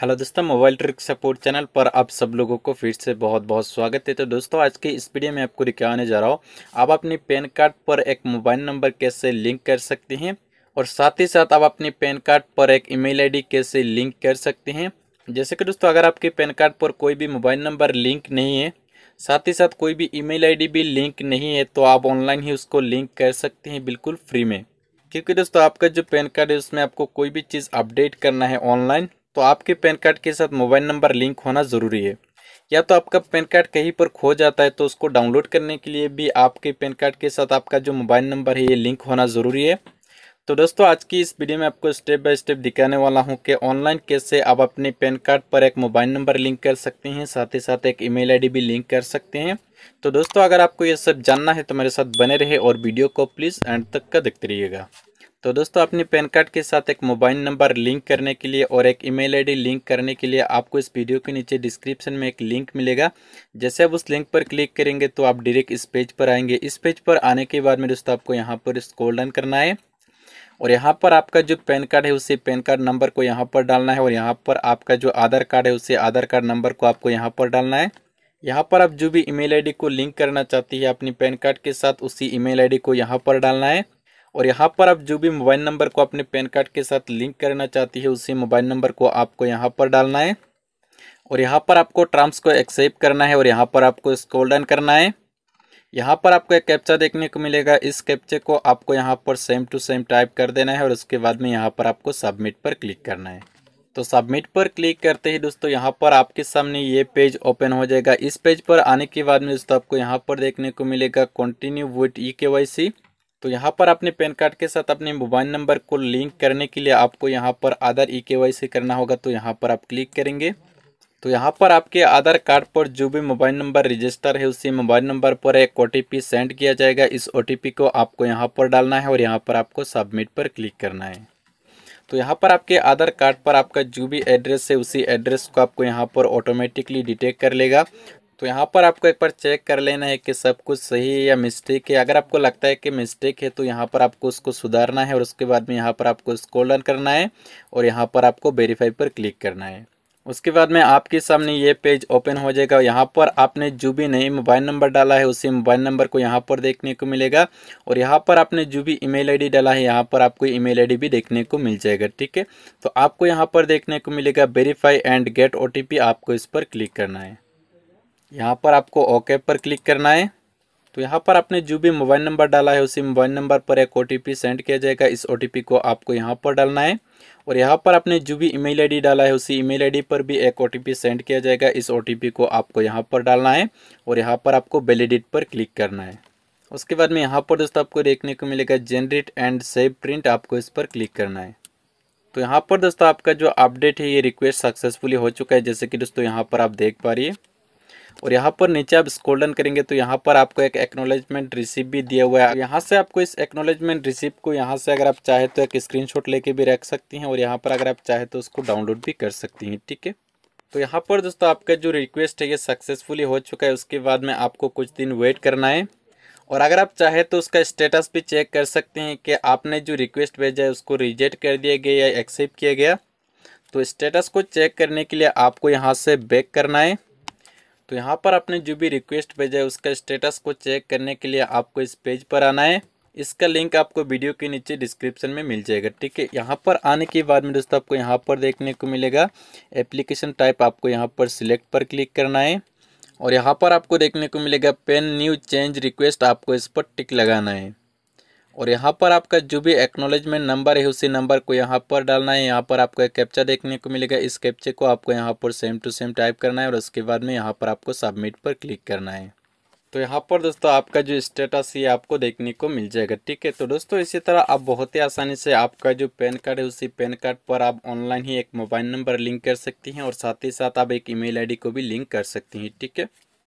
hello दोस्तों mobile trick support channel पर आप सब लोगों को फिर से बहुत बहुत स्वागत है तो दोस्तों आज के इस वीडियो में आपको दिखाने जा रहा हूँ आप अपने पैन कार्ड पर एक मोबाइल नंबर कैसे लिंक कर सकते हैं और साथ ही साथ आप अपने पैन कार्ड पर एक ईमेल आईडी कैसे लिंक कर सकते हैं जैसे कि दोस्तों अगर आपके पैन कार्ड पर कोई भी मोबाइल नंबर लिंक नहीं है साथ ही साथ कोई भी ई मेल भी लिंक नहीं है तो आप ऑनलाइन ही उसको लिंक कर सकते हैं बिल्कुल फ्री में क्योंकि दोस्तों आपका जो पैन कार्ड है उसमें आपको कोई भी चीज़ अपडेट करना है ऑनलाइन तो आपके पैन कार्ड के साथ मोबाइल नंबर लिंक होना ज़रूरी है या तो आपका पैन कार्ड कहीं पर खो जाता है तो उसको डाउनलोड करने के लिए भी आपके पैन कार्ड के साथ आपका जो मोबाइल नंबर है ये लिंक होना ज़रूरी है तो दोस्तों आज की इस वीडियो में आपको स्टेप बाय स्टेप दिखाने वाला हूं कि ऑनलाइन कैसे आप अपने पैन कार्ड पर एक मोबाइल नंबर लिंक कर सकते हैं साथ ही साथ एक ईमेल आईडी भी लिंक कर सकते हैं तो दोस्तों अगर आपको ये सब जानना है तो मेरे साथ बने रहे और वीडियो को प्लीज़ एंड तक का देखते रहिएगा तो दोस्तों अपने पैन कार्ड के साथ एक मोबाइल नंबर लिंक करने के लिए और एक ईमेल आईडी लिंक करने के लिए आपको इस वीडियो के नीचे डिस्क्रिप्शन में एक लिंक मिलेगा जैसे आप उस लिंक पर क्लिक करेंगे तो आप डायरेक्ट इस पेज पर आएंगे इस पेज पर आने के बाद में दोस्तों आपको यहाँ पर स्कोल डन करना है और यहाँ पर आपका जो पैन कार्ड है उसे पैन कार्ड नंबर को यहाँ पर डालना है और यहाँ पर आपका जो आधार कार्ड है उसे आधार कार्ड नंबर को आपको यहाँ पर डालना है यहाँ पर आप जो भी ईमेल आईडी को लिंक करना चाहती है अपनी पैन कार्ड के साथ उसी ईमेल आईडी को यहाँ पर डालना है और यहाँ पर आप जो भी मोबाइल नंबर को अपने पैन कार्ड के साथ लिंक करना चाहती है उसी मोबाइल नंबर को आपको यहाँ पर डालना है और यहाँ पर आपको ट्राम्स को एक्सेप्ट करना है और यहाँ पर आपको स्कोल डन करना है यहाँ पर आपको एक कैप्चा देखने को मिलेगा इस कैप्चे को आपको यहाँ पर सेम टू सेम टाइप कर देना है और उसके बाद में यहाँ पर आपको सबमिट पर क्लिक करना है तो सबमिट पर क्लिक करते ही दोस्तों यहाँ पर आपके सामने ये पेज ओपन हो जाएगा इस पेज पर आने के बाद में दोस्तों आपको यहाँ पर देखने को मिलेगा कंटिन्यू विथ ई के वाई सी तो यहाँ पर अपने पैन कार्ड के साथ अपने मोबाइल नंबर को लिंक करने के लिए आपको यहाँ पर आधार ई के वाई सी करना होगा तो यहाँ पर आप क्लिक करेंगे तो यहाँ पर आपके आधार कार्ड पर जो भी मोबाइल नंबर रजिस्टर है उसी मोबाइल नंबर पर एक ओ सेंड किया जाएगा इस ओ को आपको यहाँ पर डालना है और यहाँ पर आपको सबमिट पर क्लिक करना है तो यहाँ पर आपके आधार कार्ड पर आपका जो भी एड्रेस है उसी एड्रेस को आपको यहाँ पर ऑटोमेटिकली डिटेक्ट कर लेगा तो यहाँ पर आपको एक बार चेक कर लेना है कि सब कुछ सही है या मिस्टेक है अगर आपको लगता है कि मिस्टेक है तो यहाँ पर आपको उसको सुधारना है और उसके बाद में यहाँ पर आपको इसको डाउन करना है और यहाँ पर आपको वेरीफाई पर क्लिक करना है उसके बाद में आपके सामने ये पेज ओपन हो जाएगा यहाँ पर आपने जो भी नए मोबाइल नंबर डाला है उसी मोबाइल नंबर को यहाँ पर देखने को मिलेगा और यहाँ पर आपने जो भी ईमेल आईडी डाला है यहाँ पर आपको ईमेल आईडी भी देखने को मिल जाएगा ठीक है तो आपको यहाँ पर देखने को मिलेगा वेरीफाई एंड गेट ओटीपी आपको इस पर क्लिक करना है यहाँ पर आपको ओके पर क्लिक करना है तो यहाँ पर आपने जो भी मोबाइल नंबर डाला है उसी मोबाइल नंबर पर एक ओ सेंड किया जाएगा इस ओ को आपको यहाँ पर डालना है और यहाँ पर आपने जो भी ईमेल आईडी डाला है उसी ईमेल आईडी पर भी एक ओ सेंड किया जाएगा इस ओ को आपको यहाँ पर डालना है और यहाँ पर आपको वेलीडिट पर क्लिक करना है उसके बाद में यहाँ पर दोस्तों आपको देखने को मिलेगा जेनरेट एंड सेव प्रिंट आपको इस पर क्लिक करना है तो यहाँ पर दोस्तों आपका जो अपडेट है ये रिक्वेस्ट सक्सेसफुली हो चुका है जैसे कि दोस्तों यहाँ पर आप देख पा रही है और यहाँ पर नीचे आप स्कोल्डन करेंगे तो यहाँ पर आपको एक एक्नोलेजमेंट रिसिप भी दिया हुआ है यहाँ से आपको इस एक्नोलेजमेंट रिसिप को यहाँ से अगर आप चाहे तो एक स्क्रीनशॉट लेके भी रख सकती हैं और यहाँ पर अगर आप चाहे तो उसको डाउनलोड भी कर सकती हैं ठीक है तो यहाँ पर दोस्तों आपका जो रिक्वेस्ट है ये सक्सेसफुली हो चुका है उसके बाद में आपको कुछ दिन वेट करना है और अगर आप चाहे तो उसका स्टेटस भी चेक कर सकते हैं कि आपने जो रिक्वेस्ट भेजा है उसको रिजेक्ट कर दिया गया या एक्सेप्ट किया गया तो स्टेटस को चेक करने के लिए आपको यहाँ से बैक करना है तो यहाँ पर आपने जो भी रिक्वेस्ट भेजा है उसका स्टेटस को चेक करने के लिए आपको इस पेज पर आना है इसका लिंक आपको वीडियो के नीचे डिस्क्रिप्शन में मिल जाएगा ठीक है यहाँ पर आने के बाद में दोस्तों आपको यहाँ पर देखने को मिलेगा एप्लीकेशन टाइप आपको यहाँ पर सिलेक्ट पर क्लिक करना है और यहाँ पर आपको देखने को मिलेगा पेन न्यू चेंज रिक्वेस्ट आपको इस पर टिक लगाना है और यहाँ पर आपका जो भी एक्नोलेजमेंट नंबर है उसी नंबर को यहाँ पर डालना है यहाँ पर आपको एक कैप्चा देखने को मिलेगा इस कैप्चे को आपको यहाँ पर सेम टू सेम टाइप करना है और उसके बाद में यहाँ पर आपको सबमिट पर क्लिक करना है तो यहाँ पर दोस्तों आपका जो स्टेटस ये आपको देखने को मिल जाएगा ठीक है तो दोस्तों इसी तरह आप बहुत ही आसानी से आपका जो पैन कार्ड है उसी पैन कार्ड पर आप ऑनलाइन ही एक मोबाइल नंबर लिंक कर सकती हैं और साथ ही साथ आप एक ईमेल आईडी को भी लिंक कर सकती हैं ठीक है